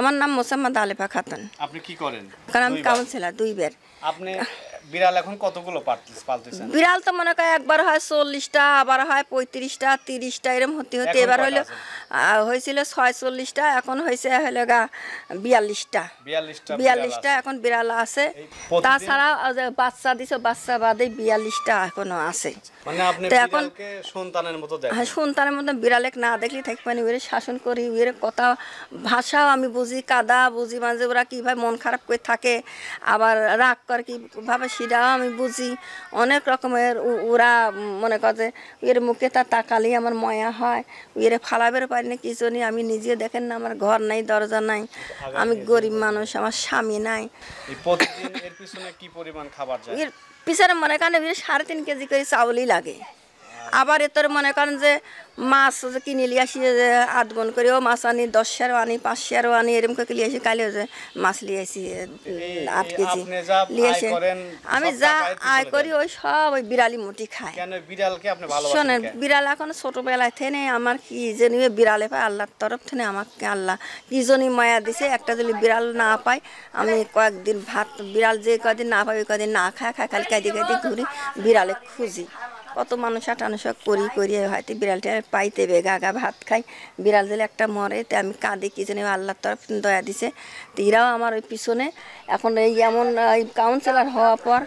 আমার নাম মোসাম্মদ আলেফা খাতুন আপনি কি করেন কারণ আমি কাউন্সিলার দুই বের আপনি বিড়াল এখন কতগুলো পালতেছেন বিড়াল তো মনে করেন একবার হয় চল্লিশটা আবার হয় পঁয়ত্রিশটা তিরিশটা এরকম হতে হতে এবার হলো হয়েছিল ছয়চল্লিশটা এখন হয়েছে হলো গা বিয়াল্লিশটা বিয়াল্লিশটা এখন বিড়াল আছে তাছাড়া বাচ্চা দিছে বাচ্চা বাদে বিয়াল্লিশটা এখনো আছে মানে তো এখন সন্তানের মতো হ্যাঁ, সন্তানের মতো বিড়ালেক না দেখলে থাকি পানি ওরে শাসন করি ওর কথা ভাষাও আমি বুঝি কাদা বুঝি মাঝে ওরা কীভাবে মন খারাপ করে থাকে আবার রাগ করে কীভাবে সেটাও আমি বুঝি অনেক রকমের ওরা মনে করে যে এর মুখে তার তাকালেই আমার ময়া হয় এর ফালাবের পায় বাড়ি কিছু নেই আমি নিজে দেখেন না আমার ঘর নাই দরজা নাই আমি গরিব মানুষ আমার স্বামী নাই পিছনে মনে কানে সাড়ে তিন কেজি করে চাউলই লাগে আবার এতর মনে করেন যে মাছ কিনে নিয়ে আসি যে আধগুণ করেও মাছ আনি দশ শেয়ারও আনি পাঁচ শেয়ারও আনি এরকম করে নিয়ে আসি কালেও যে মাছ নিয়ে আসি আট কেজি নিয়ে আসি আমি যা আয় করি ওই সব ওই বিড়ালি মুটি খায় শোনেন বিড়াল এখন ছোটোবেলায় থেনে আমার কি জানি বিড়ালে পায় আল্লাহর তরফ থেনে আমাকে আল্লাহ কি জনি মায়া দিছে একটা যদি বিড়াল না পায় আমি কয়েকদিন ভাত বিড়াল যে কদিন না পাই ওই কদিন না খায় খায় খালি কাঁদি কাঁদি ঘুরি বিড়ালে খুঁজি কত মানুষ আটানুষা করি করি হয়তো বিড়ালটা পাইতে বে গাগা ভাত খাই বিড়াল দিলে একটা মরে তো আমি কাঁদে কি জানি আল্লাহর তরফ দয়া দিছে তো এরাও আমার ওই পিছনে এখন এই এমন এই কাউন্সিলার হওয়ার পর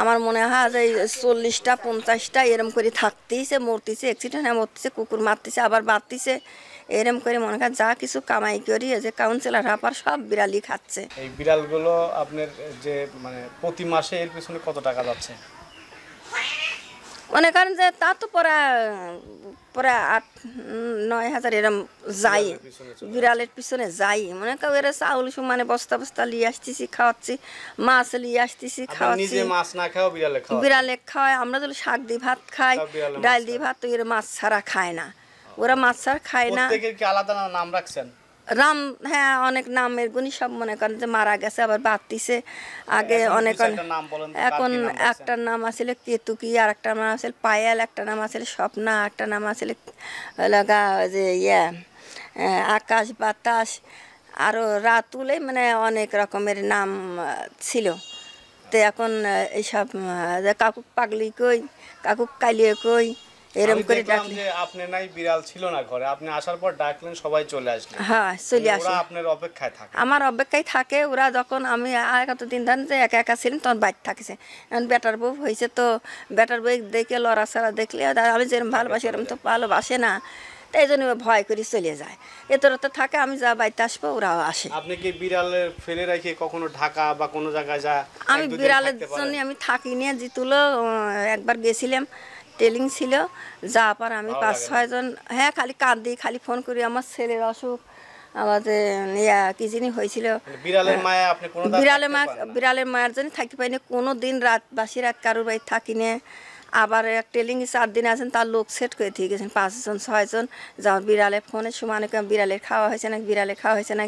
আমার মনে হয় যে চল্লিশটা পঞ্চাশটা এরম করে থাকতেইছে মরতেছে অ্যাক্সিডেন্ট হ্যাঁ মরতেছে কুকুর মারতেছে আবার বাড়তেছে এরম করে মনে হয় যা কিছু কামাই করি যে কাউন্সিলার পর সব বিড়ালই খাচ্ছে এই বিড়ালগুলো আপনার যে মানে প্রতি মাসে এর পিছনে কত টাকা যাচ্ছে মনে করেন যে তা তো পরা পরে আট নয় হাজার এরম যাই বিড়ালের পিছনে যাই মনে করো এরা চাউল মানে বস্তা বস্তা নিয়ে আসতেছি খাওয়াচ্ছি মাছ লিয়ে আসতেছি খাওয়াচ্ছি বিড়ালে খাওয়ায় আমরা যদি শাক দিয়ে ভাত খাই ডাল দিয়ে ভাত তো এরা মাছ ছাড়া খায় না ওরা মাছ ছাড়া খায় না আলাদা নাম রাখছেন রাম হ্যাঁ অনেক নামের গুণী সব মনে করেন যে মারা গেছে আবার বাতিছে আগে অনেক এখন একটা নাম আছিল কেতুকি আর একটা নাম আছিল পায়াল একটা নাম আছিল স্বপ্না একটা নাম আছিল লাগা যে ইয়া আকাশ বাতাস আরও রাতুলে মানে অনেক রকমের নাম ছিল তো এখন এইসব কাকু পাগলি কই কাকুক কালিয়ে কই এরকম করে যে আপনি নাই বিড়াল ছিল না ঘরে আপনি আসার পর ডাকলেন সবাই চলে হ্যাঁ চলে ওরা আপনার অপেক্ষায় থাকে আমার অপেক্ষায় থাকে ওরা যখন আমি ধরে যে একা একা ছিলাম তখন বাইরে এখন বেটার বউ হয়েছে তো বেটার বউ দেখে দেখলে আমি যেরকম ভালোবাসি এরকম তো ভালোবাসে না তাই জন্য ভয় করে চলে যায় এতর তো থাকে আমি যা বাড়িতে আসবো ওরাও আসে আপনি কি বিড়ালের ফেলে রেখে কখনো ঢাকা বা কোনো জায়গায় যা আমি বিড়ালের জন্য আমি থাকি নিয়ে জিতুলো একবার গেছিলাম টেলিং ছিল যা আবার আমি পাঁচ ছয়জন হ্যাঁ খালি কাঁদি খালি ফোন করি আমার ছেলের অসুখ আমাদের ইয়া কি যিনি হয়েছিল মানে বিড়ালের মায়া বিড়ালের মায়ের জন্য থাকতে পারিনি কোনো দিন রাত বাসি রাত কারোর বাড়ি থাকি আবার এক টেলিং চার দিন আছেন তার লোক সেট করে দিয়ে গেছেন পাঁচজন ছয়জন যাওয়ার বিড়ালে ফোনে সময় অনেক বিড়ালের খাওয়া হয়েছে না বিড়ালে খাওয়া হয়েছে না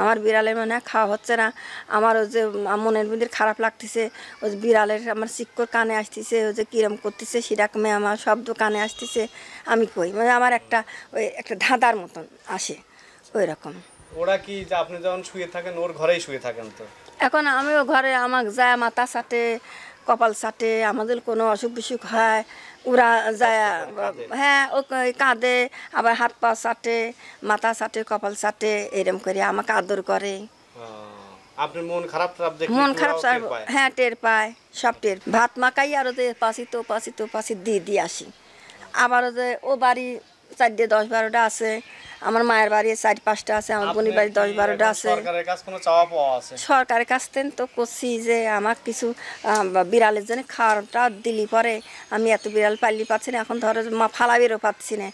আমার বিড়ালে মনে খাওয়া হচ্ছে না আমার ওই যে মনের মধ্যে খারাপ লাগতেছে ওই বিড়ালের আমার শিক্ষর কানে আসতেছে ওই যে কিরম করতেছে সেরকমে আমার শব্দ কানে আসতেছে আমি কই মানে আমার একটা ওই একটা ধাঁধার মতন আসে ওই রকম ওরা কি আপনি যখন শুয়ে থাকেন ওর ঘরেই শুয়ে থাকেন তো এখন আমিও ঘরে আমার যায় মাথা সাথে কপাল সাটে আমাদের কোনো অসুখ বিসুখ হয় ওরা যায় হ্যাঁ ও কাঁদে আবার হাত পা সাটে মাথা সাটে কপাল সাটে এরম করে আমাকে আদর করে মন খারাপ মন খারাপ হ্যাঁ টের পায় সব টের ভাত মাকাই আর ওদের পাশি তো পাশি তো পাশি দিয়ে দিয়ে আসি আবার ওদের ও বাড়ি চার দিয়ে দশ বারোটা আছে আমার মায়ের বাড়ি চার পাঁচটা আছে আমার বোনের বাড়ি দশ বারোটা আছে সরকারের কাছ থেকে তো করছি যে আমার কিছু বিড়ালের জন্য খাওয়াটা দিলি পরে আমি এত বিড়াল পাল্লি পাচ্ছি না এখন ধরো মা ফালা বেরো পাচ্ছি না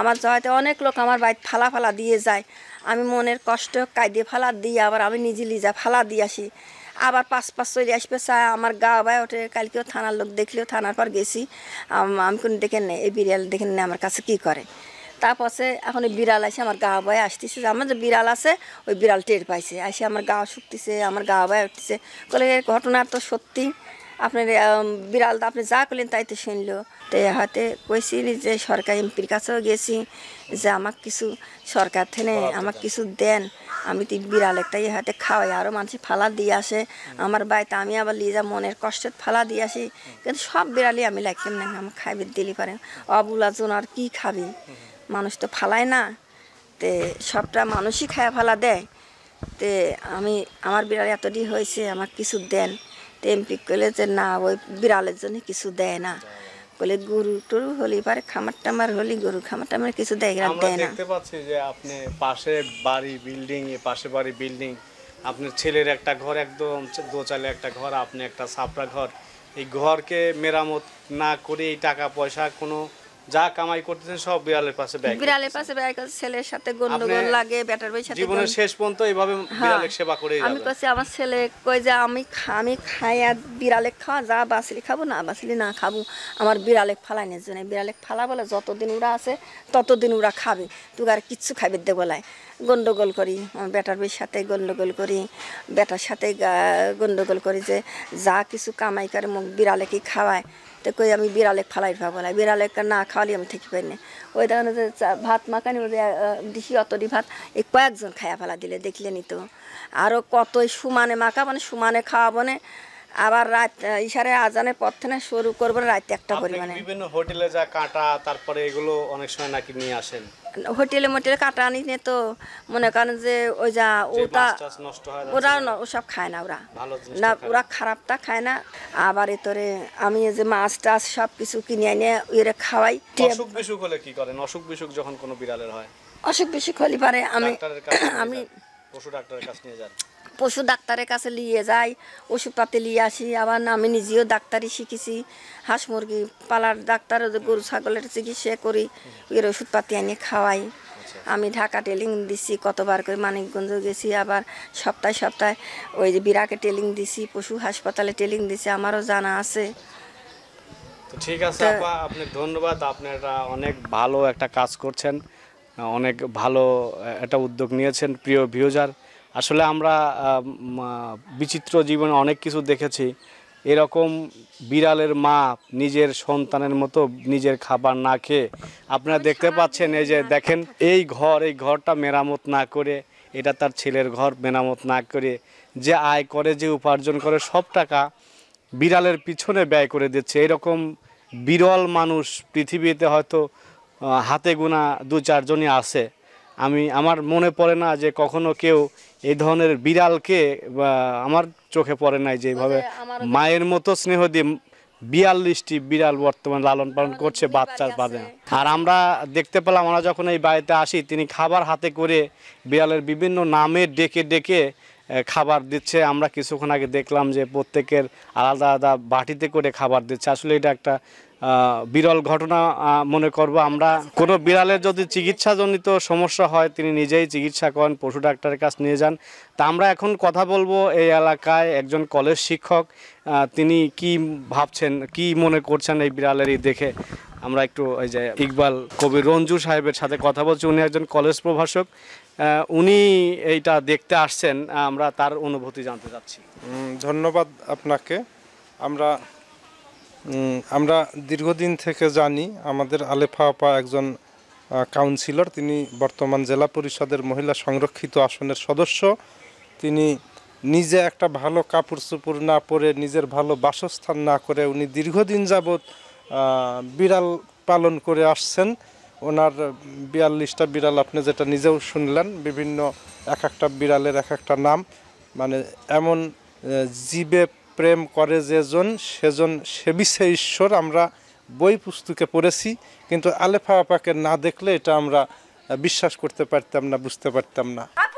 আমার হয়তো অনেক লোক আমার বাড়িতে ফালা ফালা দিয়ে যায় আমি মনের কষ্ট কায়দে ফালা দিয়ে আবার আমি নিজে লিজা ফালা দিয়ে আসি আবার পাঁচ পাঁচ চলে আসবে চায় আমার গা বায় ওঠে কালকেও থানার লোক দেখলেও থানার পর গেছি আমি কোনো দেখেন এই বিড়াল দেখেন নেই আমার কাছে কি করে তারপরে এখন বিড়াল আসে আমার গা বয়ে আসতেছে আমার যে বিড়াল আছে ওই বিড়াল টের পাইছে আসে আমার গা শুকতেছে আমার গা বয়ে উঠতেছে কলে ঘটনার তো সত্যি আপনার বিড়াল তো আপনি যা করলেন তাই তো শুনলো তো হাতে কইছি যে সরকার এমপির কাছেও গেছি যে আমাকে কিছু সরকার থেকে আমাকে কিছু দেন আমি তো বিড়াল একটা হাতে খাওয়াই আরও মানুষ ফালা দিয়ে আসে আমার বাড়িতে আমি আবার লিয়ে যা মনের কষ্টে ফালা দিয়ে আসি কিন্তু সব বিড়ালই আমি লাগলাম না আমার খাইবে দিলি পারে অবুলাজন আর কী খাবি মানুষ তো ফালায় না তে সবটা মানুষই খায়া ফালা দেয় তে আমি আমার বিড়াল এতটি হয়েছে আমার কিছু দেন তো এমপি কলে যে না ওই বিড়ালের জন্য কিছু দেয় না বলে গরু টরু হলি পারে খামার টামার হলি গরু খামার টামার কিছু দেয় না দেয় দেখতে পাচ্ছি যে আপনি পাশে বাড়ি বিল্ডিং এ পাশে বাড়ি বিল্ডিং আপনার ছেলের একটা ঘর একদম দোচালে একটা ঘর আপনি একটা ছাপড়া ঘর এই ঘরকে মেরামত না করে এই টাকা পয়সা কোনো যা কামাই করতেছেন সব বিড়ালের পাশে ব্যয় বিড়ালের পাশে ব্যয় করে ছেলের সাথে গন্ডগোল লাগে ব্যাটার বই সাথে জীবনের শেষ পর্যন্ত এইভাবে হ্যাঁ, বিড়ালের সেবা করে যাবে আমি কইছি আমার ছেলে কই যে আমি আমি খাই আর বিড়ালে খাওয়া যা বাসলি খাবো না বাসলি না খাবো আমার বিড়ালে ফালাইনের জন্য বিড়ালে ফালা বলে যতদিন ওরা আছে ততদিন ওরা খাবে তুই আর কিচ্ছু খাবে দে বলায় গন্ডগোল করি ব্যাটার বই সাথে গন্ডগোল করি ব্যাটার সাথে গন্ডগোল করি যে যা কিছু কামাই করে মুখ বিড়ালে কি খাওয়ায় তো কই আমি বিড়ালে ফালাই পাবো না বিড়ালে না খাওয়ালি আমি থেকে পাই না ওই দেখেন যে ভাত মাখানি ওই দেখি দি ভাত এই কয়েকজন খায়া ফেলা দিলে দেখলেনি তো আরও কতই সুমানে মাখা মানে সুমানে খাওয়াবো না আবার রাত ইশারে আজানে থেকে শুরু করবো রাত একটা পরিমাণে বিভিন্ন হোটেলে যা কাটা তারপরে এগুলো অনেক সময় নাকি নিয়ে আসেন হোটেলে মোটেলে কাটা আনি নে তো মনে করেন যে ওই যা ওটা ওরা ওসব খায় না ওরা না ওরা খারাপটা খায় না আবার এতরে আমি যে মাছ টাছ সব কিছু কিনে এনে ওরে খাওয়াই অসুখ বিসুখ হলে কি করেন অসুখ বিসুখ যখন কোনো বিড়ালের হয় অসুখ বিসুখ হলে পারে আমি আমি পশু ডাক্তারের কাছে নিয়ে যান পশু ডাক্তারের কাছে নিয়ে যাই ওষুধপাতি নিয়ে আসি আবার আমি নিজেও ডাক্তারি শিখেছি হাঁস মুরগি পালার ডাক্তার গরু ছাগলের চিকিৎসা করি এর ওষুধপাতি এনে খাওয়াই আচ্ছা। আমি ঢাকা টেলিং দিছি কতবার করে মানিকগঞ্জ গেছি আবার সপ্তাহে সপ্তাহে ওই যে বিরাকে টেলিং দিছি পশু হাসপাতালে টেলিং দিছি আমারও জানা আছে ঠিক আছে আপনি আপনার ধন্যবাদ আপনারা অনেক ভালো একটা কাজ করছেন অনেক ভালো একটা উদ্যোগ নিয়েছেন প্রিয় ভিউজার আসলে আমরা বিচিত্র জীবনে অনেক কিছু দেখেছি এরকম বিড়ালের মা নিজের সন্তানের মতো নিজের খাবার না খেয়ে আপনারা দেখতে পাচ্ছেন এই যে দেখেন এই ঘর এই ঘরটা মেরামত না করে এটা তার ছেলের ঘর মেরামত না করে যে আয় করে যে উপার্জন করে সব টাকা বিড়ালের পিছনে ব্যয় করে দিচ্ছে এরকম বিরল মানুষ পৃথিবীতে হয়তো হাতে গোনা দু চারজনই আছে আমি আমার মনে পড়ে না যে কখনো কেউ এই ধরনের বিড়ালকে আমার চোখে পড়ে নাই যেভাবে মায়ের মতো স্নেহ দিয়ে বিয়াল্লিশটি বিড়াল বর্তমানে লালন পালন করছে বাচ্চার পাবে আর আমরা দেখতে পেলাম আমরা যখন এই বাড়িতে আসি তিনি খাবার হাতে করে বিড়ালের বিভিন্ন নামে ডেকে ডেকে খাবার দিচ্ছে আমরা কিছুক্ষণ আগে দেখলাম যে প্রত্যেকের আলাদা আলাদা বাটিতে করে খাবার দিচ্ছে আসলে এটা একটা বিরল ঘটনা মনে করব আমরা কোনো বিড়ালের যদি চিকিৎসাজনিত সমস্যা হয় তিনি নিজেই চিকিৎসা করেন পশু ডাক্তারের কাছ নিয়ে যান তা আমরা এখন কথা বলবো এই এলাকায় একজন কলেজ শিক্ষক তিনি কি ভাবছেন কি মনে করছেন এই বিড়ালেরই দেখে আমরা একটু ওই যে ইকবাল কবি রঞ্জু সাহেবের সাথে কথা বলছি উনি একজন কলেজ প্রভাষক উনি এইটা দেখতে আসছেন আমরা তার অনুভূতি জানতে চাচ্ছি ধন্যবাদ আপনাকে আমরা আমরা দীর্ঘদিন থেকে জানি আমাদের আলেফা আপা একজন কাউন্সিলর তিনি বর্তমান জেলা পরিষদের মহিলা সংরক্ষিত আসনের সদস্য তিনি নিজে একটা ভালো কাপড় চুপুর না পরে নিজের ভালো বাসস্থান না করে উনি দীর্ঘদিন যাবৎ বিড়াল পালন করে আসছেন ওনার বিয়াল্লিশটা বিড়াল আপনি যেটা নিজেও শুনলেন বিভিন্ন এক একটা বিড়ালের এক একটা নাম মানে এমন জীবে প্রেম করে যেজন সেজন সে বিষে ঈশ্বর আমরা বই পুস্তকে পড়েছি কিন্তু আলেফা আপাকে না দেখলে এটা আমরা বিশ্বাস করতে পারতাম না বুঝতে পারতাম না